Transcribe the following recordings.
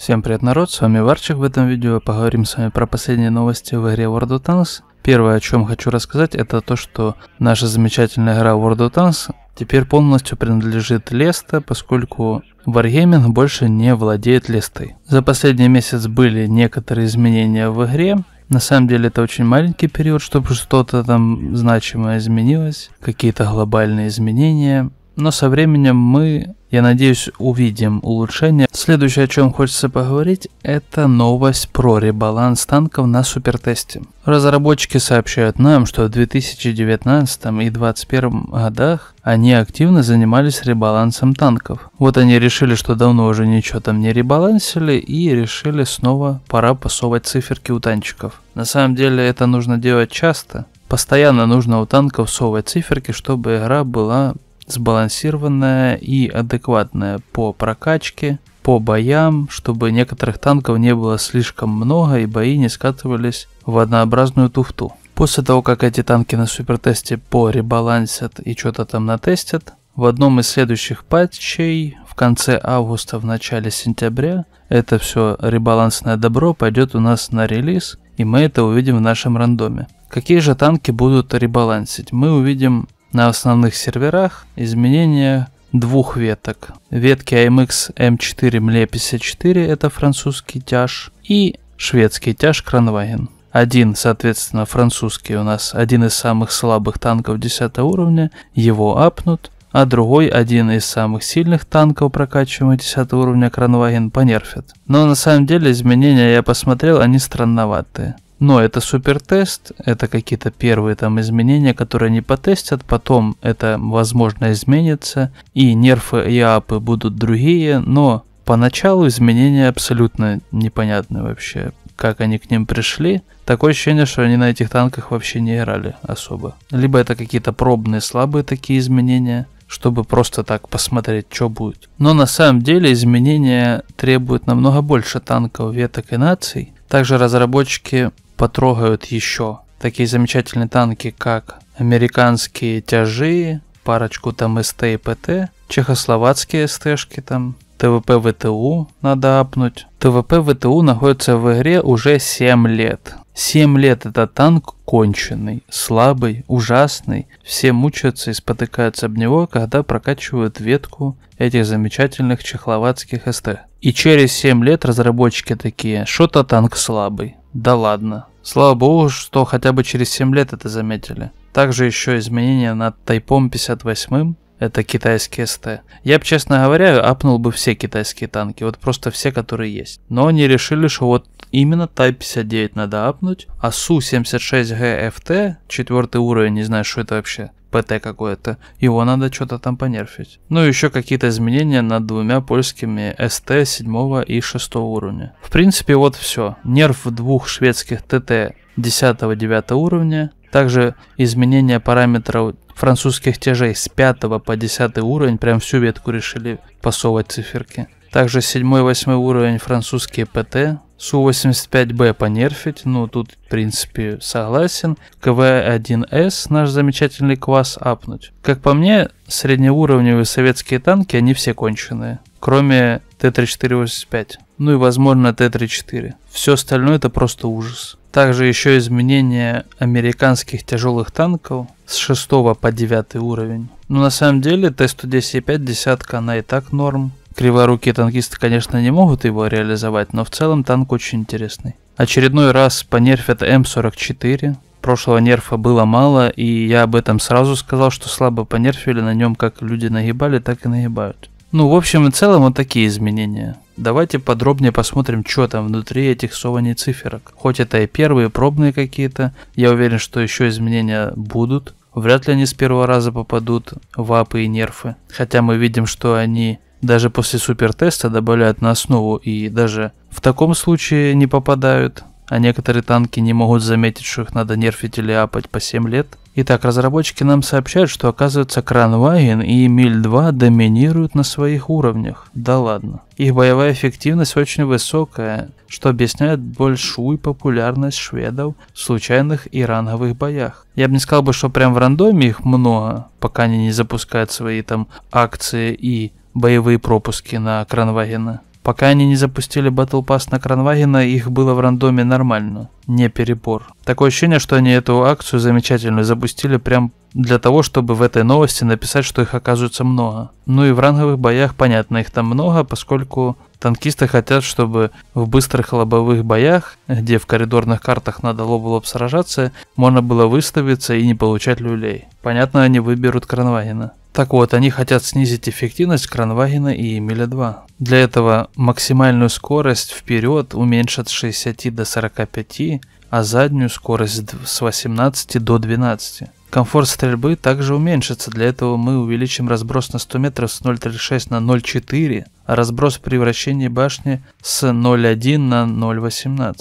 Всем привет народ, с вами Варчик, в этом видео поговорим с вами про последние новости в игре World of Tanks. Первое, о чем хочу рассказать, это то, что наша замечательная игра World of Tanks теперь полностью принадлежит Леста, поскольку Wargaming больше не владеет Лестой. За последний месяц были некоторые изменения в игре, на самом деле это очень маленький период, чтобы что-то там значимое изменилось, какие-то глобальные изменения, но со временем мы я надеюсь, увидим улучшение. Следующее, о чем хочется поговорить, это новость про ребаланс танков на супертесте. Разработчики сообщают нам, что в 2019 и 2021 годах они активно занимались ребалансом танков. Вот они решили, что давно уже ничего там не ребалансили и решили снова пора пасовать циферки у танчиков. На самом деле это нужно делать часто. Постоянно нужно у танков совать циферки, чтобы игра была сбалансированная и адекватная по прокачке, по боям, чтобы некоторых танков не было слишком много и бои не скатывались в однообразную туфту. После того, как эти танки на супертесте поребалансят и что-то там натестят, в одном из следующих патчей в конце августа, в начале сентября это все ребалансное добро пойдет у нас на релиз, и мы это увидим в нашем рандоме. Какие же танки будут ребалансить? Мы увидим на основных серверах изменение двух веток. Ветки AMX M4 MLE54 это французский тяж и шведский тяж Кранваген. Один, соответственно, французский у нас один из самых слабых танков 10 уровня, его апнут, а другой, один из самых сильных танков, прокачиваемый 10 уровня Кранваген, понерфит. Но на самом деле изменения я посмотрел, они странноватые. Но это супертест, это какие-то первые там изменения, которые они потестят, потом это возможно изменится, и нерфы и апы будут другие, но поначалу изменения абсолютно непонятны вообще, как они к ним пришли. Такое ощущение, что они на этих танках вообще не играли особо. Либо это какие-то пробные слабые такие изменения, чтобы просто так посмотреть, что будет. Но на самом деле изменения требуют намного больше танков, веток и наций. Также разработчики потрогают еще. Такие замечательные танки, как американские тяжи, парочку там СТ и ПТ, чехословацкие СТшки там, ТВП ВТУ надо апнуть. ТВП ВТУ находится в игре уже 7 лет. 7 лет это танк конченый, слабый, ужасный. Все мучаются и спотыкаются об него, когда прокачивают ветку этих замечательных чехловацких СТ. И через 7 лет разработчики такие, что-то танк слабый. Да ладно, Слава богу, что хотя бы через 7 лет это заметили. Также еще изменения над тайпом 58 это китайские СТ. Я бы, честно говоря, апнул бы все китайские танки, вот просто все, которые есть. Но они решили, что вот именно Type 59 надо апнуть, а Су-76Г FT, четвертый уровень, не знаю, что это вообще, ПТ какое-то. Его надо что-то там понерфить. Ну и еще какие-то изменения над двумя польскими СТ 7 и 6 уровня. В принципе, вот все. Нерв двух шведских ТТ 10-9 уровня. Также изменение параметров французских тяжей с 5 по 10 уровень. Прям всю ветку решили пасовать циферки. Также 7-8 уровень французские ПТ. Су-85Б понерфить, ну тут в принципе согласен. КВ-1С наш замечательный квас апнуть. Как по мне, среднеуровневые советские танки, они все конченые. Кроме т 34 85 Ну и возможно Т-34. Все остальное это просто ужас. Также еще изменения американских тяжелых танков с 6 по 9 уровень. Но ну, на самом деле Т-110 и 5 десятка она и так норм. Криворукие танкисты, конечно, не могут его реализовать, но в целом танк очень интересный. Очередной раз понерфят М44. Прошлого нерфа было мало, и я об этом сразу сказал, что слабо понерфили на нем, как люди нагибали, так и нагибают. Ну, в общем и целом, вот такие изменения. Давайте подробнее посмотрим, что там внутри этих сований циферок. Хоть это и первые пробные какие-то, я уверен, что еще изменения будут. Вряд ли они с первого раза попадут в апы и нерфы. Хотя мы видим, что они даже после супертеста добавляют на основу и даже в таком случае не попадают, а некоторые танки не могут заметить, что их надо нерфить или апать по 7 лет. Итак, разработчики нам сообщают, что оказывается Кранваген и Миль-2 доминируют на своих уровнях. Да ладно. Их боевая эффективность очень высокая, что объясняет большую популярность шведов в случайных и ранговых боях. Я бы не сказал бы, что прям в рандоме их много, пока они не запускают свои там акции и боевые пропуски на Кранвагена. Пока они не запустили Battle Pass на Кранвагена, их было в рандоме нормально, не перебор. Такое ощущение, что они эту акцию замечательную запустили прям для того, чтобы в этой новости написать, что их оказывается много. Ну и в ранговых боях, понятно, их там много, поскольку танкисты хотят, чтобы в быстрых лобовых боях, где в коридорных картах надо лоб в лоб сражаться, можно было выставиться и не получать люлей. Понятно, они выберут Кранвагена. Так вот, они хотят снизить эффективность Кранвагена и Эмиля 2. Для этого максимальную скорость вперед уменьшат с 60 до 45, а заднюю скорость с 18 до 12. Комфорт стрельбы также уменьшится, для этого мы увеличим разброс на 100 метров с 0.36 на 0.4, а разброс при вращении башни с 0.1 на 0.18.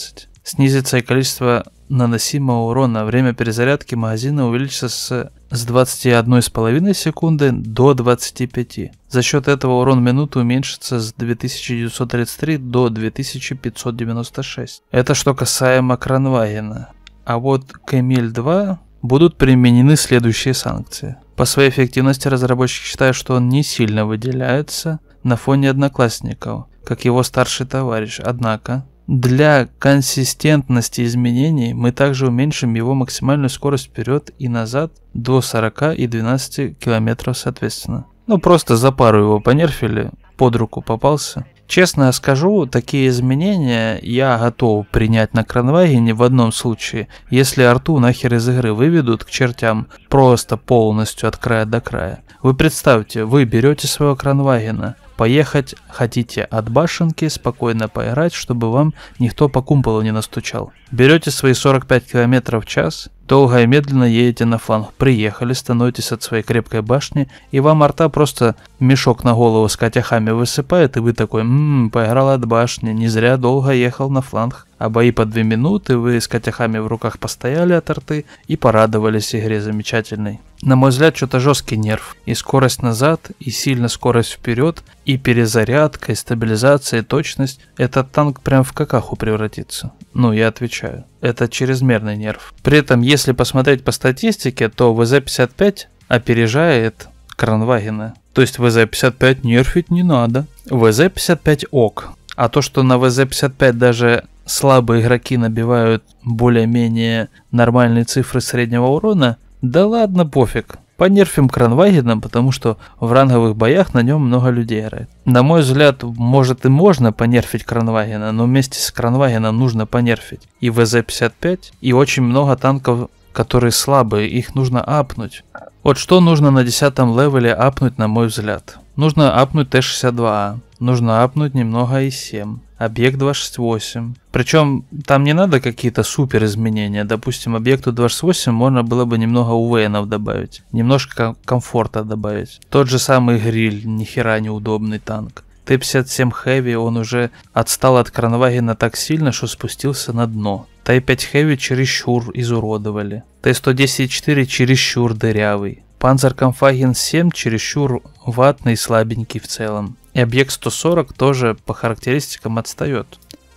Снизится и количество наносимого урона. Время перезарядки магазина увеличится с, с 21,5 секунды до 25. За счет этого урон минуты уменьшится с 2933 до 2596. Это что касаемо Кранвагена. А вот к Эмиль 2 будут применены следующие санкции. По своей эффективности разработчики считают, что он не сильно выделяется на фоне одноклассников, как его старший товарищ. Однако, для консистентности изменений мы также уменьшим его максимальную скорость вперед и назад до 40 и 12 км соответственно. Ну просто за пару его понерфили, под руку попался. Честно скажу, такие изменения я готов принять на кранвагене в одном случае, если арту нахер из игры выведут к чертям просто полностью от края до края. Вы представьте, вы берете своего кранвагена, Поехать хотите от башенки, спокойно поиграть, чтобы вам никто по кумполу не настучал. Берете свои 45 км в час, долго и медленно едете на фланг. Приехали, становитесь от своей крепкой башни, и вам арта просто мешок на голову с котяхами высыпает, и вы такой, ммм, поиграл от башни, не зря долго ехал на фланг. А бои по 2 минуты, вы с котяхами в руках постояли от арты и порадовались игре замечательной. На мой взгляд, что-то жесткий нерв. И скорость назад, и сильно скорость вперед, и перезарядка, и стабилизация, и точность. Этот танк прям в какаху превратится. Ну, я отвечаю. Это чрезмерный нерв. При этом, если посмотреть по статистике, то ВЗ-55 опережает Кранвагена. То есть ВЗ-55 нерфить не надо. ВЗ-55 ок. А то, что на ВЗ-55 даже слабые игроки набивают более-менее нормальные цифры среднего урона – да ладно, пофиг. Понерфим Кранвагена, потому что в ранговых боях на нем много людей играет. На мой взгляд, может и можно понерфить Кранвагена, но вместе с Кранвагеном нужно понерфить и ВЗ-55, и очень много танков, которые слабые, их нужно апнуть. Вот что нужно на 10 левеле апнуть, на мой взгляд. Нужно апнуть Т-62А, нужно апнуть немного И-7, объект 268. Причем там не надо какие-то супер изменения. Допустим, объекту 268 можно было бы немного увейнов добавить, немножко комфорта добавить. Тот же самый гриль, нихера неудобный танк. Т-57 Heavy, он уже отстал от Кронвагена так сильно, что спустился на дно. Т-5 Heavy чересчур изуродовали. Т-110-4 чересчур дырявый. Панзер 7 чересчур ватный и слабенький в целом. И объект 140 тоже по характеристикам отстает.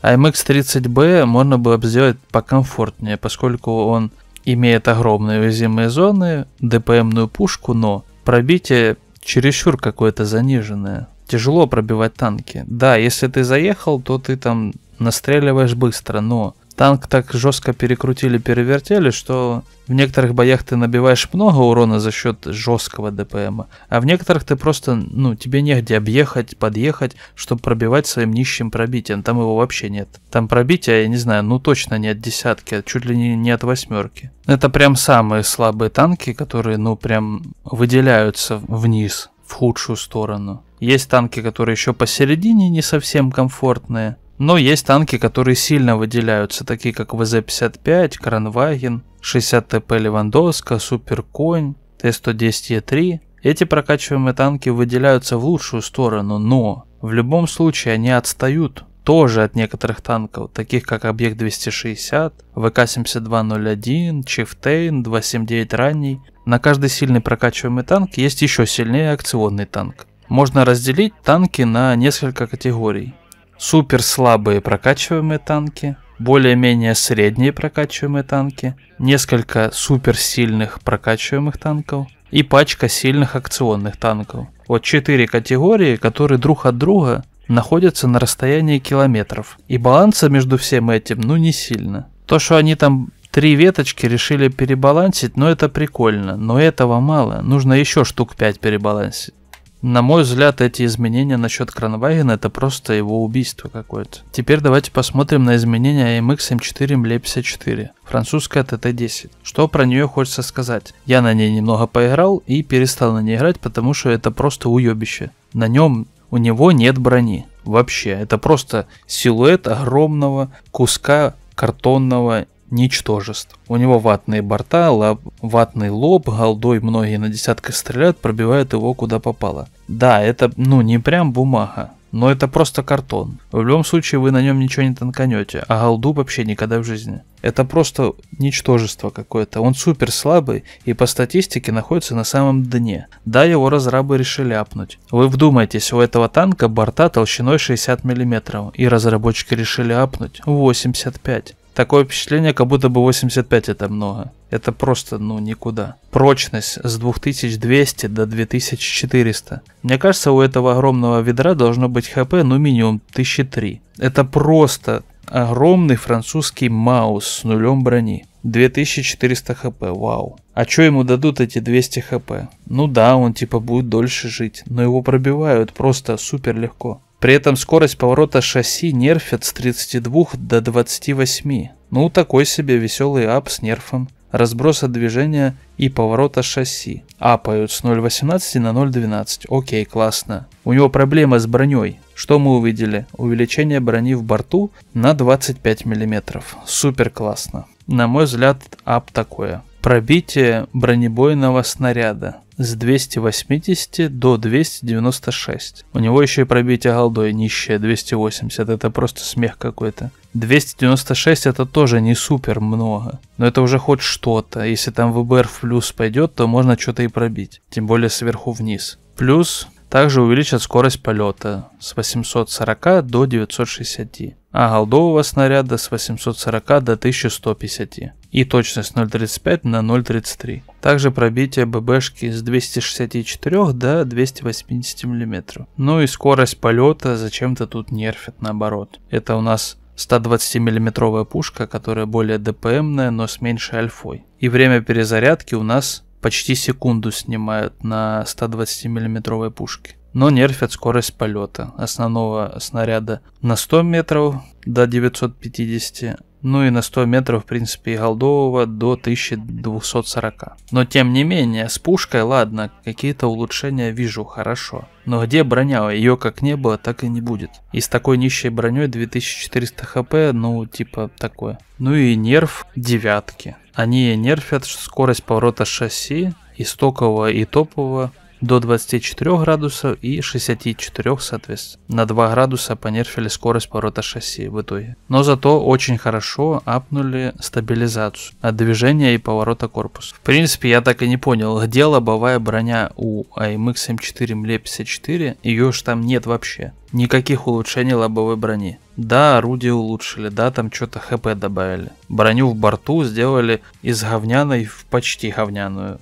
IMX-30B эм можно было бы сделать покомфортнее, поскольку он имеет огромные уязвимые зоны, ДПМную пушку, но пробитие чересчур какое-то заниженное. Тяжело пробивать танки. Да, если ты заехал, то ты там настреливаешь быстро, но Танк так жестко перекрутили, перевертели, что в некоторых боях ты набиваешь много урона за счет жесткого ДПМа, а в некоторых ты просто, ну, тебе негде объехать, подъехать, чтобы пробивать своим нищим пробитием. Там его вообще нет. Там пробития, я не знаю, ну точно не от десятки, а чуть ли не, не от восьмерки. Это прям самые слабые танки, которые, ну, прям выделяются вниз, в худшую сторону. Есть танки, которые еще посередине не совсем комфортные. Но есть танки, которые сильно выделяются, такие как ВЗ-55, Кранваген, 60 ТП Левандовска, Суперконь, Т-110Е3. Эти прокачиваемые танки выделяются в лучшую сторону, но в любом случае они отстают тоже от некоторых танков, таких как Объект 260, ВК-7201, Чифтейн, 279 ранний. На каждый сильный прокачиваемый танк есть еще сильнее акционный танк. Можно разделить танки на несколько категорий супер слабые прокачиваемые танки, более-менее средние прокачиваемые танки, несколько супер сильных прокачиваемых танков и пачка сильных акционных танков. Вот четыре категории, которые друг от друга находятся на расстоянии километров. И баланса между всем этим, ну, не сильно. То, что они там три веточки решили перебалансить, но ну, это прикольно. Но этого мало. Нужно еще штук 5 перебалансить. На мой взгляд, эти изменения насчет Кранвагена это просто его убийство какое-то. Теперь давайте посмотрим на изменения AMX M4 MLE54, французская TT10. Что про нее хочется сказать? Я на ней немного поиграл и перестал на ней играть, потому что это просто уебище. На нем у него нет брони. Вообще, это просто силуэт огромного куска картонного ничтожеств. У него ватные борта, лоб, ватный лоб, голдой многие на десятках стреляют, пробивают его куда попало. Да, это, ну, не прям бумага, но это просто картон. В любом случае вы на нем ничего не танканете, а голду вообще никогда в жизни. Это просто ничтожество какое-то. Он супер слабый и по статистике находится на самом дне. Да, его разрабы решили апнуть. Вы вдумайтесь, у этого танка борта толщиной 60 мм, и разработчики решили апнуть 85 такое впечатление, как будто бы 85 это много. Это просто, ну, никуда. Прочность с 2200 до 2400. Мне кажется, у этого огромного ведра должно быть хп, ну, минимум 1003. Это просто огромный французский маус с нулем брони. 2400 хп, вау. А чё ему дадут эти 200 хп? Ну да, он типа будет дольше жить, но его пробивают просто супер легко. При этом скорость поворота шасси нерфят с 32 до 28. Ну, такой себе веселый ап с нерфом разброса движения и поворота шасси. Апают с 0.18 на 0.12. Окей, классно. У него проблема с броней. Что мы увидели? Увеличение брони в борту на 25 мм. Супер классно. На мой взгляд, ап такое. Пробитие бронебойного снаряда с 280 до 296. У него еще и пробитие голдой нищее 280, это просто смех какой-то. 296 это тоже не супер много, но это уже хоть что-то. Если там ВБР в плюс пойдет, то можно что-то и пробить, тем более сверху вниз. Плюс также увеличат скорость полета с 840 до 960, а голдового снаряда с 840 до 1150 и точность 0.35 на 0.33. Также пробитие ББшки с 264 до 280 мм. Ну и скорость полета зачем-то тут нерфит наоборот. Это у нас 120 миллиметровая пушка, которая более ДПМная, но с меньшей альфой. И время перезарядки у нас почти секунду снимает на 120 миллиметровой пушке но нерфят скорость полета основного снаряда на 100 метров до 950, ну и на 100 метров, в принципе, и голдового до 1240. Но тем не менее, с пушкой, ладно, какие-то улучшения вижу, хорошо. Но где броня? Ее как не было, так и не будет. И с такой нищей броней 2400 хп, ну, типа такое. Ну и нерв девятки. Они нерфят скорость поворота шасси, и стокового, и топового, до 24 градусов и 64 соответственно. На 2 градуса понерфили скорость поворота шасси в итоге. Но зато очень хорошо апнули стабилизацию от движения и поворота корпуса. В принципе, я так и не понял, где лобовая броня у AMX M4 MLE54, ее уж там нет вообще. Никаких улучшений лобовой брони. Да, орудие улучшили, да, там что-то хп добавили. Броню в борту сделали из говняной в почти говняную.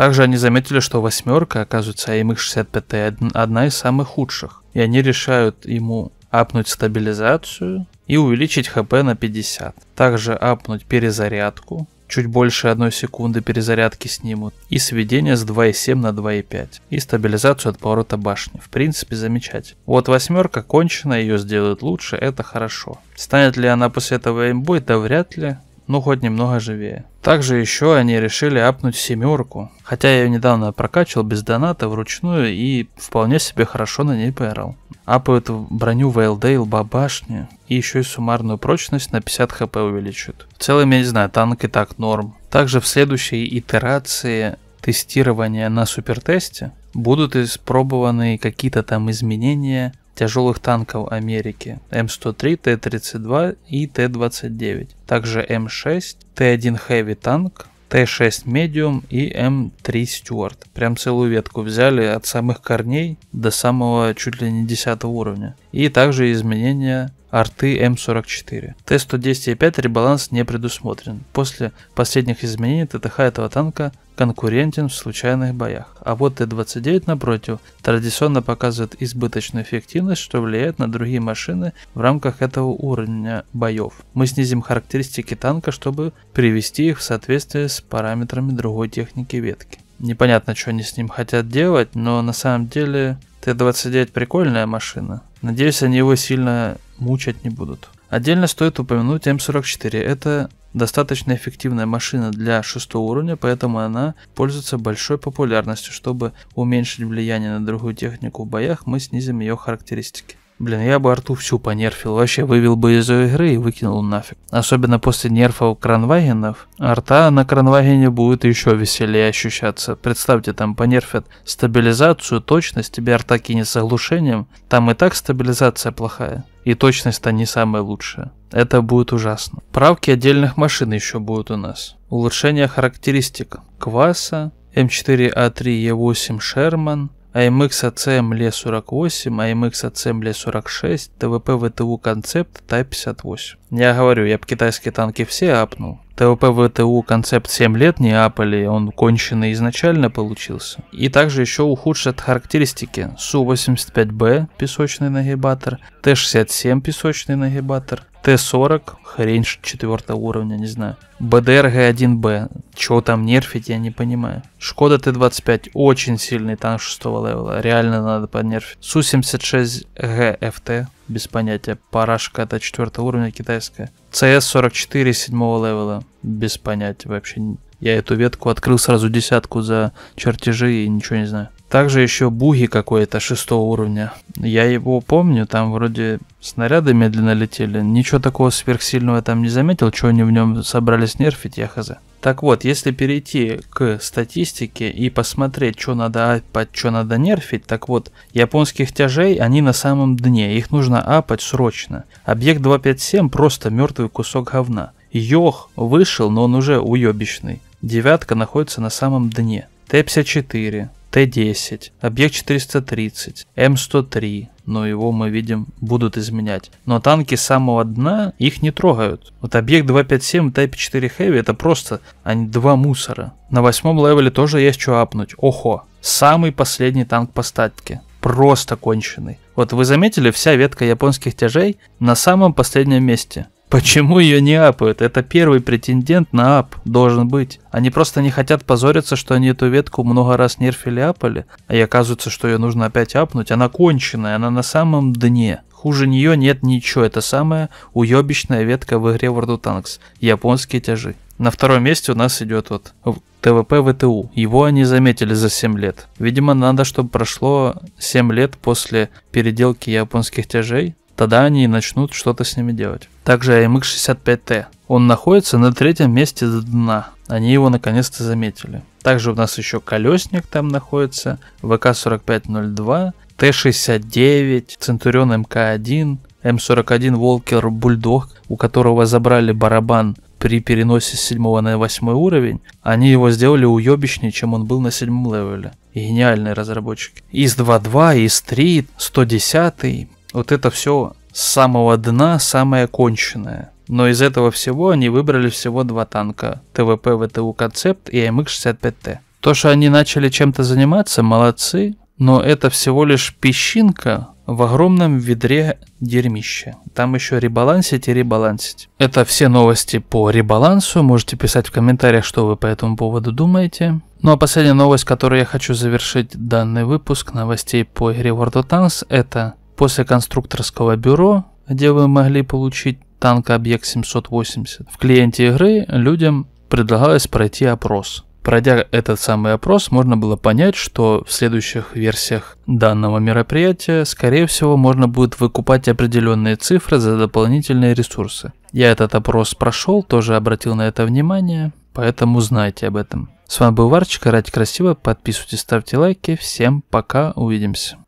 Также они заметили, что восьмерка, оказывается, АМХ-65 одна из самых худших. И они решают ему апнуть стабилизацию и увеличить хп на 50. Также апнуть перезарядку, чуть больше одной секунды перезарядки снимут, и сведение с 2.7 на 2.5, и стабилизацию от поворота башни. В принципе, замечательно. Вот восьмерка кончена, ее сделают лучше, это хорошо. Станет ли она после этого имбой, да вряд ли ну хоть немного живее. Также еще они решили апнуть семерку, хотя я ее недавно прокачивал без доната вручную и вполне себе хорошо на ней поиграл. Апают броню Вейлдейл бабашни и еще и суммарную прочность на 50 хп увеличат. В целом, я не знаю, танк и так норм. Также в следующей итерации тестирования на супертесте будут испробованы какие-то там изменения тяжелых танков Америки М103, Т-32 и Т-29, также М6, Т-1 Heavy танк, Т6 Medium и М3 Стюарт. Прям целую ветку взяли от самых корней до самого чуть ли не 10 уровня. И также изменения арты М44. Т-110 и 5 ребаланс не предусмотрен. После последних изменений ТТХ этого танка конкурентен в случайных боях. А вот Т-29 напротив традиционно показывает избыточную эффективность, что влияет на другие машины в рамках этого уровня боев. Мы снизим характеристики танка, чтобы привести их в соответствие с параметрами другой техники ветки. Непонятно, что они с ним хотят делать, но на самом деле Т-29 прикольная машина. Надеюсь, они его сильно мучать не будут. Отдельно стоит упомянуть М44. Это достаточно эффективная машина для шестого уровня, поэтому она пользуется большой популярностью. Чтобы уменьшить влияние на другую технику в боях, мы снизим ее характеристики. Блин, я бы арту всю понерфил, вообще вывел бы из игры и выкинул нафиг. Особенно после нерфов кранвагенов. Арта на кранвагене будет еще веселее ощущаться. Представьте, там понерфят стабилизацию, точность, тебе арта кинет с оглушением. Там и так стабилизация плохая. И точность-то не самая лучшая. Это будет ужасно. Правки отдельных машин еще будут у нас. Улучшение характеристик. Кваса, М4А3Е8 эм Шерман, AMX ACM 48 AMX ACM 46 ТВП ВТУ концепт Type 58. Я говорю, я бы китайские танки все апнул, ТВП-ВТУ концепт 7 лет Неаполе, он конченый изначально получился. И также еще ухудшат характеристики Су-85Б песочный нагибатор, Т-67 песочный нагибатор, Т-40, хрень 4 уровня, не знаю. БДРГ-1Б, чего там нерфить, я не понимаю. Шкода Т-25, очень сильный танк 6 левела, реально надо поднерфить. Су-76ГФТ, без понятия. Парашка это 4 уровня китайская. CS 44 7 левела, без понятия вообще. Я эту ветку открыл сразу десятку за чертежи и ничего не знаю. Также еще буги какой-то шестого уровня. Я его помню, там вроде снаряды медленно летели. Ничего такого сверхсильного я там не заметил, что они в нем собрались нерфить, я хз. Так вот, если перейти к статистике и посмотреть, что надо апать, что надо нерфить, так вот, японских тяжей, они на самом дне, их нужно апать срочно. Объект 257 просто мертвый кусок говна. Йох вышел, но он уже уебищный. Девятка находится на самом дне. Т-54, Т-10, объект 430, М-103, но его мы видим будут изменять. Но танки самого дна их не трогают. Вот объект 257 Type 4 Heavy это просто, они а два мусора. На восьмом левеле тоже есть что апнуть. Охо. Самый последний танк по статке. Просто конченый. Вот вы заметили, вся ветка японских тяжей на самом последнем месте. Почему ее не апают? Это первый претендент на ап должен быть. Они просто не хотят позориться, что они эту ветку много раз нерфили апали, а и оказывается, что ее нужно опять апнуть. Она конченая, она на самом дне. Хуже нее нет ничего. Это самая уебищная ветка в игре World of Tanks. Японские тяжи. На втором месте у нас идет вот ТВП ВТУ. Его они заметили за 7 лет. Видимо, надо, чтобы прошло 7 лет после переделки японских тяжей, Тогда они и начнут что-то с ними делать. Также AMX-65T. Он находится на третьем месте до дна. Они его наконец-то заметили. Также у нас еще колесник там находится, ВК-4502, Т-69, Центурион МК-1, М41 Волкер Бульдог, у которого забрали барабан при переносе с 7 на 8 уровень, они его сделали уебищнее, чем он был на 7 левеле. гениальные разработчики. ИС-22, ИС-3, 110, вот это все с самого дна самое конченное. Но из этого всего они выбрали всего два танка. ТВП ВТУ Концепт и АМХ-65Т. То, что они начали чем-то заниматься, молодцы, но это всего лишь песчинка в огромном ведре дерьмища. Там еще ребалансить и ребалансить. Это все новости по ребалансу. Можете писать в комментариях, что вы по этому поводу думаете. Ну а последняя новость, которую я хочу завершить данный выпуск новостей по игре World of Tanks, это После конструкторского бюро, где вы могли получить танк объект 780, в клиенте игры людям предлагалось пройти опрос. Пройдя этот самый опрос, можно было понять, что в следующих версиях данного мероприятия, скорее всего, можно будет выкупать определенные цифры за дополнительные ресурсы. Я этот опрос прошел, тоже обратил на это внимание, поэтому знайте об этом. С вами был Варчик, играйте красиво, подписывайтесь, ставьте лайки, всем пока, увидимся.